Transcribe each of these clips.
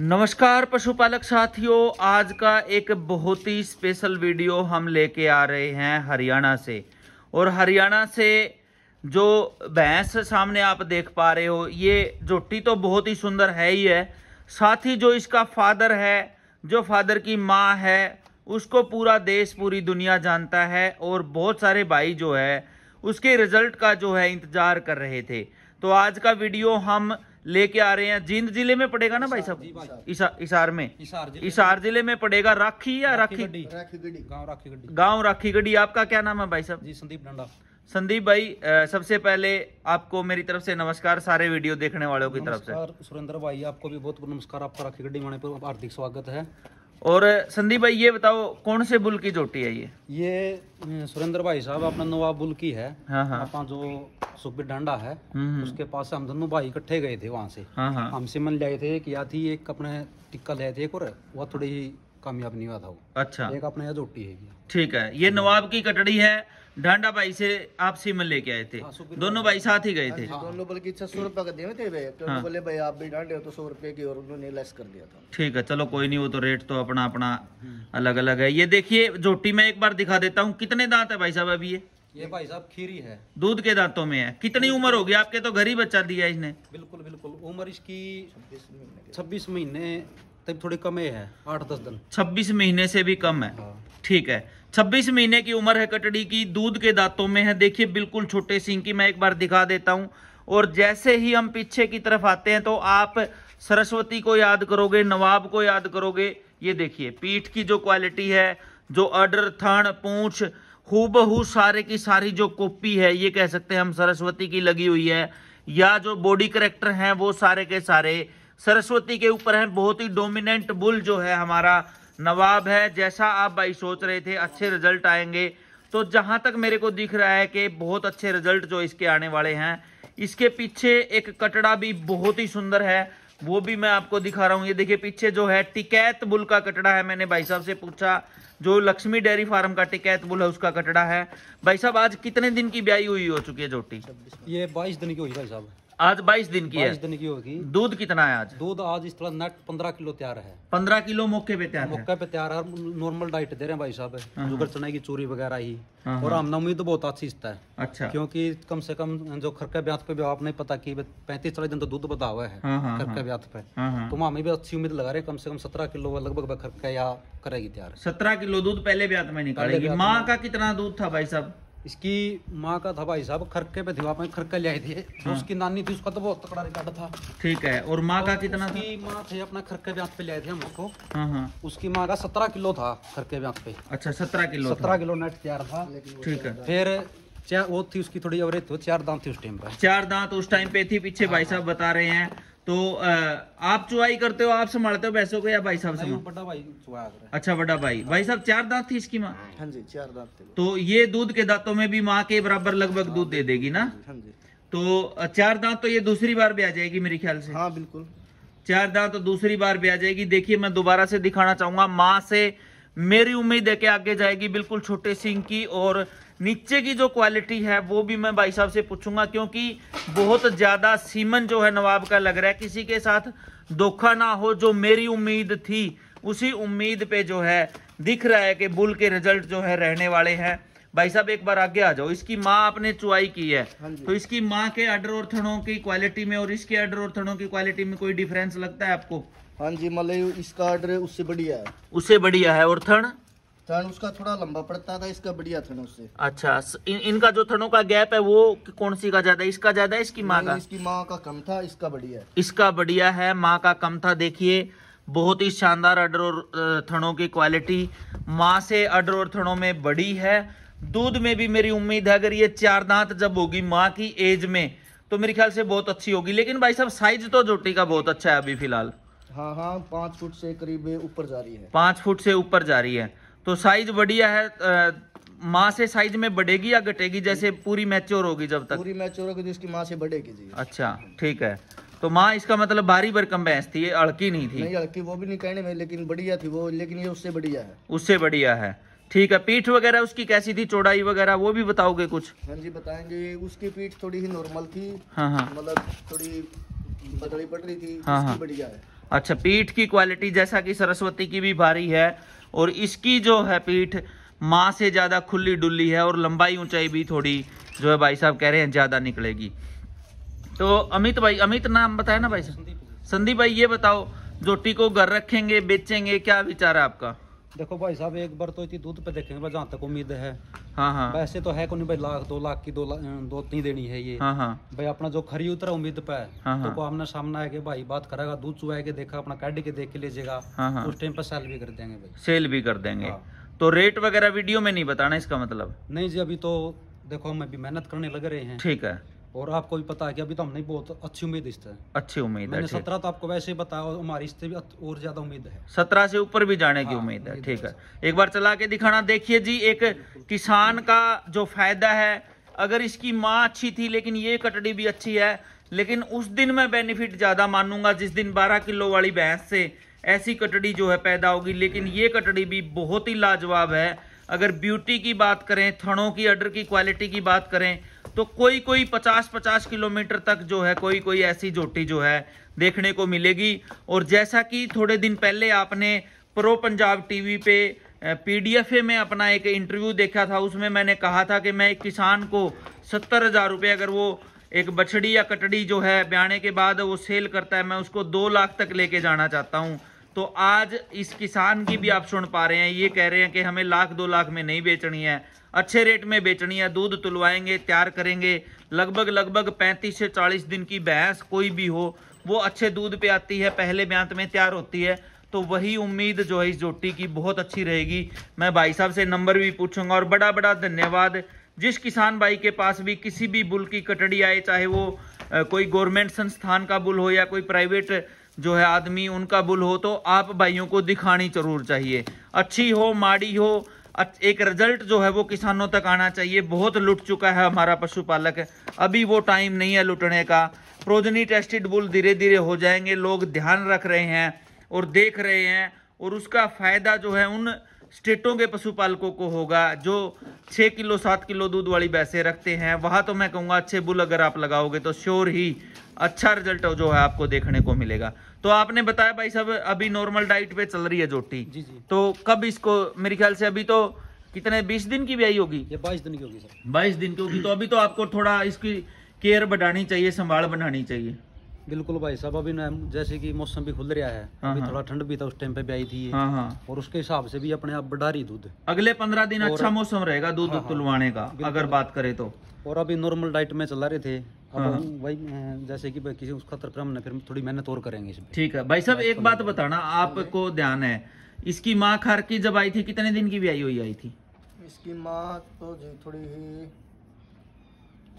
नमस्कार पशुपालक साथियों आज का एक बहुत ही स्पेशल वीडियो हम लेके आ रहे हैं हरियाणा से और हरियाणा से जो भैंस सामने आप देख पा रहे हो ये जोटी तो बहुत ही सुंदर है ही है साथ ही जो इसका फादर है जो फादर की माँ है उसको पूरा देश पूरी दुनिया जानता है और बहुत सारे भाई जो है उसके रिजल्ट का जो है इंतज़ार कर रहे थे तो आज का वीडियो हम लेके आ रहे हैं जींद जिले में पड़ेगा ना भाई साहब इसार में इसार जिले में पड़ेगा राखी या राखी गांव राखी गड्डी आपका क्या नाम है भाई साहब जी संदीप डंडा संदीप भाई सबसे पहले आपको मेरी तरफ से नमस्कार सारे वीडियो देखने वालों की तरफ से सुरेंद्र भाई आपको भी बहुत नमस्कार आपका राखी गड्डी माने पर हार्दिक स्वागत है और संदीप भाई ये बताओ कौन से बुल की जोटी है ये ये सुरेंद्र भाई साहब अपना नवाब बुल की है हाँ हाँ। अपना जो सुखबीर डांडा है हम्म, हम्म। उसके पास हम दोनों भाई इकट्ठे गए थे वहाँ से हाँ हाँ। हम सिमन थे एक या थी एक अपने टिक्का ले थे एक और वह थोड़ी कामयाब नहीं हुआ था वो अच्छा एक अपने यहाँ जोटी है ठीक है ये नवाब की कटड़ी है ढांडा भाई से आप सीमन लेके आए थे हाँ, दोनों भाई साथ ही गए थे हाँ, हाँ। दोनों बल्कि सौ रुपए का दिए थे तो बोले भाई आप भी ढांडे हो तो सौ रुपए की और उन्होंने लेस कर दिया था ठीक है चलो कोई नहीं वो तो रेट तो अपना अपना हम्म। अलग अलग है ये देखिए जोटी में एक बार दिखा देता हूँ कितने दांत है भाई साहब अभी ये ये भाई साहब खीरी है दूध के दांतों में है कितनी उम्र होगी आपके तो घर ही बच्चा दिया इसने बिल्कुल बिल्कुल उम्र इसकी छब्बीस महीने तभी थोड़ी कम है आठ दस दिन छब्बीस महीने से भी कम है हाँ। ठीक है छब्बीस महीने की उम्र है कटड़ी की दूध के दांतों में है देखिए बिल्कुल छोटे सिंह की मैं एक बार दिखा देता हूँ और जैसे ही हम पीछे की तरफ आते हैं तो आप सरस्वती को याद करोगे नवाब को याद करोगे ये देखिए पीठ की जो क्वालिटी है जो अडर थण पूछ हूबहू सारे की सारी जो कॉपी है ये कह सकते हैं हम सरस्वती की लगी हुई है या जो बॉडी करेक्टर हैं वो सारे के सारे सरस्वती के ऊपर है बहुत ही डोमिनेंट बुल जो है हमारा नवाब है जैसा आप भाई सोच रहे थे अच्छे रिजल्ट आएंगे तो जहां तक मेरे को दिख रहा है कि बहुत अच्छे रिजल्ट जो इसके आने वाले हैं इसके पीछे एक कटड़ा भी बहुत ही सुंदर है वो भी मैं आपको दिखा रहा हूँ ये देखिए पीछे जो है टिकैत बुल का कटड़ा है मैंने भाई साहब से पूछा जो लक्ष्मी डेयरी फार्म का टिकैत बुल है उसका कटड़ा है भाई साहब आज कितने दिन की ब्याई हुई हो चुकी है जोटी ये बाईस दिन की हुई भाई साहब आज बाईस दिन की है दिन की होगी दूध कितना है आज दूध आज इस तरह नेट पंद्रह किलो तैयार है पंद्रह किलो मौके पे तैयार मौके पे तैयार है नॉर्मल डाइट दे रहे हैं भाई साहब जुगर हाँ, हाँ। चने की चूरी वगैरह ही हाँ, और आमना उम्मीद बहुत अच्छी है अच्छा क्योंकि कम से कम जो खरका ब्याथ पे भी आपने पता की पैंतीस चालीस दिन तो दूध बता हुआ है खरका ब्याथ पे तो हमें भी अच्छी उम्मीद लगा रहे कम से कम सत्रह किलो लगभग खरका या करेगी तैयार सत्रह किलो दूध पहले ब्याथ में निकालेगी माँ का कितना दूध था भाई साहब इसकी माँ का था भाई साहब खरके पे थी पे खरके ले आई थी हाँ। उसकी नानी थी उसका तो बहुत तकड़ा रिकॉर्ड था ठीक है और माँ का कितना था माँ थे अपना खरके ब्यात पे ले आए थे हम उसको हाँ, हाँ उसकी माँ का सत्रह किलो था खरके ब्यात पे अच्छा सत्रह किलो सत्रह किलो नेट तैयार था ठीक है फिर वो थी उसकी थोड़ी अवरेज थी चार दांत थी उस टाइम पर चार दांत उस टाइम पे थी पीछे हाँ, भाई हाँ। साहब बता रहे हैं तो आप चुवाई करते हो आप संभालते हो पैसों को या भाई साहब संभाल अच्छा बड़ा भाई भाई साहब चार दांत थी इसकी माँ हाँ जी चार दांत थे तो ये दूध के दांतों में भी माँ के बराबर लगभग दूध दे देगी ना हाँ जी तो चार दांत तो ये दूसरी बार भी आ जाएगी मेरे ख्याल से हाँ बिल्कुल चार दांत तो दूसरी बार भी आ जाएगी देखिए मैं दोबारा से दिखाना चाहूंगा माँ से मेरी उम्मीद है कि आगे जाएगी बिल्कुल छोटे सिंह की और नीचे की जो क्वालिटी है वो भी मैं भाई साहब से पूछूंगा क्योंकि बहुत ज़्यादा सीमन जो है नवाब का लग रहा है किसी के साथ धोखा ना हो जो मेरी उम्मीद थी उसी उम्मीद पे जो है दिख रहा है कि बुल के रिजल्ट जो है रहने वाले हैं भाई साहब एक बार आगे आ जाओ इसकी माँ आपने चुआई की है हाँ तो इसकी माँ के अडर और थनों की क्वालिटी में और इसके अडर और थनों की क्वालिटी में कोई डिफरेंस लगता है आपको हाँ जी मतलब इसका अडर उससे बढ़िया है उससे बढ़िया है और थन थन उसका थोड़ा लंबा पड़ता था इसका बढ़िया थन उससे अच्छा इन, इनका जो थनों का गैप है वो कौन सी का ज्यादा इसका ज्यादा इसकी माँ का इसकी माँ का कम था इसका बढ़िया इसका बढ़िया है माँ का कम था देखिए बहुत ही शानदार अडर और थनों की क्वालिटी माँ से अडर और थनों में बड़ी है दूध में भी मेरी उम्मीद है अगर ये चार दांत जब होगी माँ की एज में तो मेरे ख्याल से बहुत अच्छी होगी लेकिन भाई साहब साइज तो जोटी का बहुत अच्छा है अभी फिलहाल हाँ हाँ पांच फुट से करीब ऊपर जा रही है पांच फुट से ऊपर जा रही है तो साइज बढ़िया है माँ से साइज में बढ़ेगी या घटेगी जैसे पूरी मैच्योर होगी जब तक पूरी मैच्योर होगी जिसकी तो माँ से बढ़ेगी जी अच्छा ठीक है तो माँ इसका मतलब भारी भरकम भैंस थी ये अड़की नहीं थी नहीं अड़की वो भी नहीं कहने में लेकिन बढ़िया थी वो लेकिन ये उससे बढ़िया है उससे बढ़िया है ठीक है पीठ वगैरह उसकी कैसी थी चौड़ाई वगैरह वो भी बताओगे कुछ हाँ जी बताएंगे उसकी पीठ थोड़ी ही नॉर्मल थी हाँ हाँ मतलब थोड़ी पतली पड़ रही थी हाँ हाँ बढ़िया है अच्छा पीठ की क्वालिटी जैसा कि सरस्वती की भी भारी है और इसकी जो है पीठ माँ से ज़्यादा खुली डुल्ली है और लंबाई ऊंचाई भी थोड़ी जो है भाई साहब कह रहे हैं ज़्यादा निकलेगी तो अमित भाई अमित नाम बताया ना भाई साहब संदीप भाई ये बताओ जो को घर रखेंगे बेचेंगे क्या विचार है आपका देखो भाई साहब एक बार तो इतनी दूध पे देखेंगे जहाँ तक उम्मीद है हाँ, हाँ। पैसे तो है को नहीं भाई लाख दो लाख की दो दो तीन देनी है ये हाँ, भाई अपना जो खरी उतरा उम्मीद पे है को हाँ सामना तो है सामने आके भाई बात करेगा दूध चुहा के देखा अपना कैड के देख के लीजिएगा उस टाइम पर सेल भी कर देंगे भाई सेल भी कर देंगे तो रेट वगैरह वीडियो में नहीं बताना इसका मतलब नहीं जी अभी तो देखो हम अभी मेहनत करने लग रहे हैं ठीक है और आपको भी पता है कि अभी तो हमने बहुत अच्छी उम्मीद इस तरह अच्छी उम्मीद है सत्रह तो आपको वैसे ही बताया और हमारी इससे भी और ज्यादा उम्मीद है सत्रह से ऊपर भी जाने की हाँ, उम्मीद है ठीक है एक बार चला के दिखाना देखिए जी एक किसान का जो फायदा है अगर इसकी माँ अच्छी थी लेकिन ये कटड़ी भी अच्छी है लेकिन उस दिन मैं बेनिफिट ज़्यादा मानूंगा जिस दिन 12 किलो वाली भैंस से ऐसी कटड़ी जो है पैदा होगी लेकिन ये कटड़ी भी बहुत ही लाजवाब है अगर ब्यूटी की बात करें थनों की अडर की क्वालिटी की बात करें तो कोई कोई पचास पचास किलोमीटर तक जो है कोई कोई ऐसी जोटी जो है देखने को मिलेगी और जैसा कि थोड़े दिन पहले आपने प्रो पंजाब टीवी पे पीडीएफ में अपना एक इंटरव्यू देखा था उसमें मैंने कहा था कि मैं एक किसान को सत्तर हज़ार रुपये अगर वो एक बछड़ी या कटड़ी जो है ब्याने के बाद वो सेल करता है मैं उसको दो लाख तक लेके जाना चाहता हूँ तो आज इस किसान की भी आप सुन पा रहे हैं ये कह रहे हैं कि हमें लाख दो लाख में नहीं बेचनी है अच्छे रेट में बेचनी है दूध तुलवाएंगे तैयार करेंगे लगभग लगभग 35 से 40 दिन की भैंस कोई भी हो वो अच्छे दूध पे आती है पहले ब्यांत में तैयार होती है तो वही उम्मीद जो है इस जोटी की बहुत अच्छी रहेगी मैं भाई साहब से नंबर भी पूछूंगा और बड़ा बड़ा धन्यवाद जिस किसान भाई के पास भी किसी भी बुल की कटड़ी आए चाहे वो कोई गवर्नमेंट संस्थान का बुल हो या कोई प्राइवेट जो है आदमी उनका बुल हो तो आप भाइयों को दिखानी जरूर चाहिए अच्छी हो माड़ी हो एक रिजल्ट जो है वो किसानों तक आना चाहिए बहुत लुट चुका है हमारा पशुपालक अभी वो टाइम नहीं है लुटने का प्रोजनी टेस्टेड बुल धीरे धीरे हो जाएंगे लोग ध्यान रख रहे हैं और देख रहे हैं और उसका फ़ायदा जो है उन स्टेटों के पशुपालकों को होगा जो छः किलो सात किलो दूध वाली बैसे रखते हैं वहाँ तो मैं कहूँगा अच्छे बुल अगर आप लगाओगे तो श्योर ही अच्छा रिजल्ट जो है आपको देखने को मिलेगा तो आपने बताया भाई साहब अभी नॉर्मल डाइट पे चल रही है जोटी जी जी तो कब इसको मेरे ख्याल से अभी तो कितने बीस दिन की ब्याई होगी ये बाईस दिन की होगी सर बाईस दिन की होगी तो अभी तो आपको थोड़ा इसकी केयर बढ़ानी चाहिए संभाल बनानी चाहिए बिल्कुल भाई साहब अभी ना जैसे कि मौसम भी खुल रहा है हाँ, अभी हाँ। थोड़ा ठंड भी था उस टाइम पे भी आई थी हाँ, और उसके हिसाब से भी अपने आप बढ़ा रही दूध अगले पंद्रह दिन अच्छा मौसम रहेगा दूध तुलवाने का अगर बात करें तो और अभी नॉर्मल डाइट में चला रहे थे अब भाई जैसे कि किसी उसका तरक्रम ना फिर थोड़ी मेहनत और करेंगे इसमें ठीक है भाई साहब एक बात बताना आपको ध्यान है इसकी माँ खार की जब आई थी कितने दिन की भी आई हुई आई थी इसकी माँ तो जी थोड़ी ही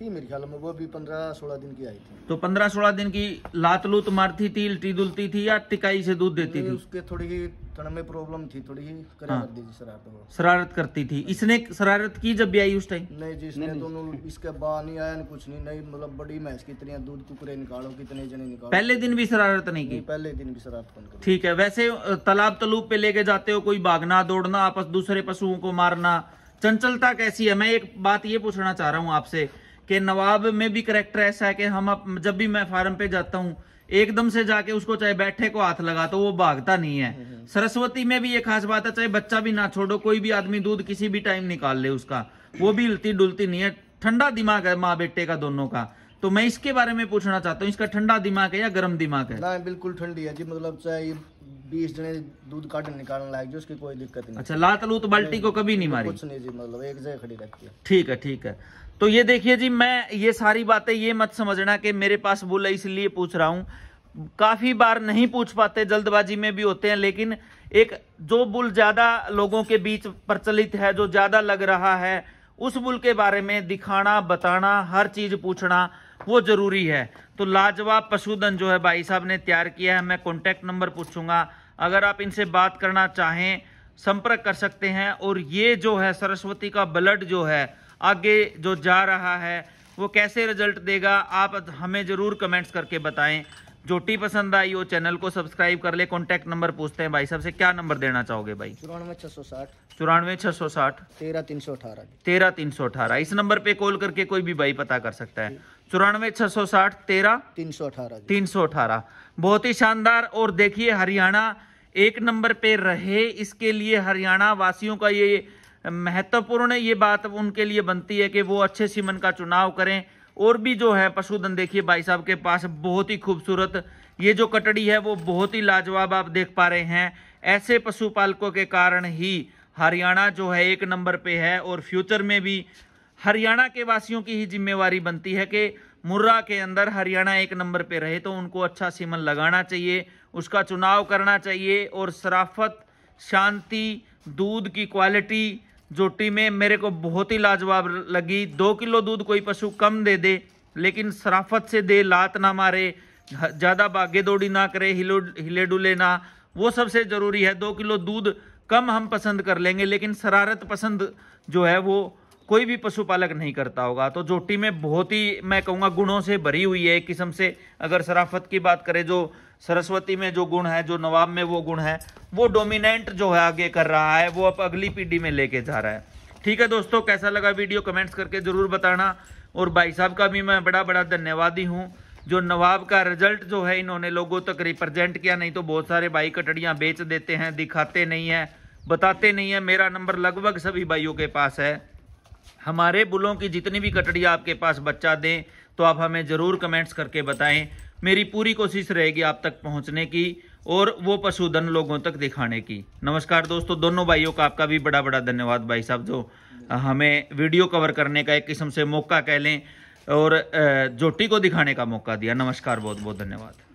थी मेरे ख्याल में वो भी पंद्रह सोलह दिन की आई थी तो पंद्रह सोलह दिन की लात लूत मारती थी उल्टी दुलती थी या टिकाई से दूध देती थी उसके थोड़ी थोड़ा में प्रॉब्लम थी थोड़ी ही हाँ। शरारत तो। शरारत करती थी इसने शरारत की जब भी आई उस टाइम नहीं जी इसने दोनों इसके बाद नहीं आया कुछ नहीं नहीं मतलब बड़ी मैच कितने दूध कुकरे निकालो कितने जने निकालो पहले दिन भी शरारत नहीं की पहले दिन भी शरारत ठीक है वैसे तालाब तलूब पे लेके जाते हो कोई भागना दौड़ना आपस दूसरे पशुओं को मारना चंचलता कैसी है मैं एक बात ये पूछना चाह रहा हूँ आपसे कि नवाब में भी करेक्टर ऐसा है कि हम अप, जब भी मैं फार्म पे जाता हूँ एकदम से जाके उसको चाहे बैठे को हाथ लगा तो वो भागता नहीं है हम्म, हम्म। सरस्वती में भी ये खास बात है चाहे बच्चा भी ना छोड़ो कोई भी आदमी दूध किसी भी टाइम निकाल ले उसका वो भी हिलती डुलती नहीं है ठंडा दिमाग है माँ बेटे का दोनों का तो मैं इसके बारे में पूछना चाहता हूँ इसका ठंडा दिमाग है या गर्म दिमाग है ना बिल्कुल ठंडी है जी मतलब चाहे बीस जने दूध काटने निकालने लायक जो उसकी कोई दिक्कत नहीं अच्छा लात लूत बाल्टी को कभी नहीं मारी कुछ नहीं जी मतलब एक जगह खड़ी रहती है ठीक है ठीक है तो ये देखिए जी मैं ये सारी बातें ये मत समझना कि मेरे पास बुल इसलिए पूछ रहा हूँ काफ़ी बार नहीं पूछ पाते जल्दबाजी में भी होते हैं लेकिन एक जो बुल ज़्यादा लोगों के बीच प्रचलित है जो ज़्यादा लग रहा है उस बुल के बारे में दिखाना बताना हर चीज़ पूछना वो ज़रूरी है तो लाजवाब पशुधन जो है भाई साहब ने तैयार किया है मैं कॉन्टैक्ट नंबर पूछूंगा अगर आप इनसे बात करना चाहें संपर्क कर सकते हैं और ये जो है सरस्वती का ब्लड जो है आगे जो जा रहा है वो कैसे रिजल्ट देगा आप हमें ज़रूर कमेंट्स करके बताएं जो टी पसंद आई वो चैनल को सब्सक्राइब कर ले कॉन्टैक्ट नंबर पूछते हैं भाई सबसे क्या नंबर देना चाहोगे भाई चौरानवे छः सौ साठ चौरानवे छः सौ साठ तेरह तीन सौ अठारह तेरह तीन सौ अठारह इस नंबर पे कॉल करके कोई भी भाई पता कर सकता है चौरानवे छः सौ साठ तेरह तीन सौ अठारह तीन सौ अठारह बहुत ही शानदार और देखिए हरियाणा एक नंबर पे रहे इसके लिए हरियाणा वासियों का ये महत्वपूर्ण ये बात उनके लिए बनती है कि वो अच्छे सीमन का चुनाव करें और भी जो है पशुधन देखिए भाई साहब के पास बहुत ही खूबसूरत ये जो कटड़ी है वो बहुत ही लाजवाब आप देख पा रहे हैं ऐसे पशुपालकों के कारण ही हरियाणा जो है एक नंबर पे है और फ्यूचर में भी हरियाणा के वासियों की ही जिम्मेवारी बनती है कि मुर्रा के अंदर हरियाणा एक नंबर पे रहे तो उनको अच्छा सीमन लगाना चाहिए उसका चुनाव करना चाहिए और सराफत शांति दूध की क्वालिटी जो टीमें मेरे को बहुत ही लाजवाब लगी दो किलो दूध कोई पशु कम दे दे लेकिन शराफत से दे लात ना मारे ज़्यादा भागे दौड़ी ना करे हिलो हिले डुले ना वो सबसे ज़रूरी है दो किलो दूध कम हम पसंद कर लेंगे लेकिन शरारत पसंद जो है वो कोई भी पशुपालक नहीं करता होगा तो जोटी में बहुत ही मैं कहूँगा गुणों से भरी हुई है एक किस्म से अगर शराफत की बात करें जो सरस्वती में जो गुण है जो नवाब में वो गुण है वो डोमिनेंट जो है आगे कर रहा है वो अब अगली पीढ़ी में लेके जा रहा है ठीक है दोस्तों कैसा लगा वीडियो कमेंट्स करके ज़रूर बताना और भाई साहब का भी मैं बड़ा बड़ा धन्यवादी हूँ जो नवाब का रिजल्ट जो है इन्होंने लोगों तक रिप्रेजेंट किया नहीं तो बहुत सारे भाई कटड़ियाँ बेच देते हैं दिखाते नहीं हैं बताते नहीं हैं मेरा नंबर लगभग सभी भाइयों के पास है हमारे बुलों की जितनी भी कटड़ियाँ आपके पास बच्चा दें तो आप हमें ज़रूर कमेंट्स करके बताएं मेरी पूरी कोशिश रहेगी आप तक पहुँचने की और वो पशुधन लोगों तक दिखाने की नमस्कार दोस्तों दोनों भाइयों का आपका भी बड़ा बड़ा धन्यवाद भाई साहब जो हमें वीडियो कवर करने का एक किस्म से मौका कह लें और जोटी को दिखाने का मौका दिया नमस्कार बहुत बहुत धन्यवाद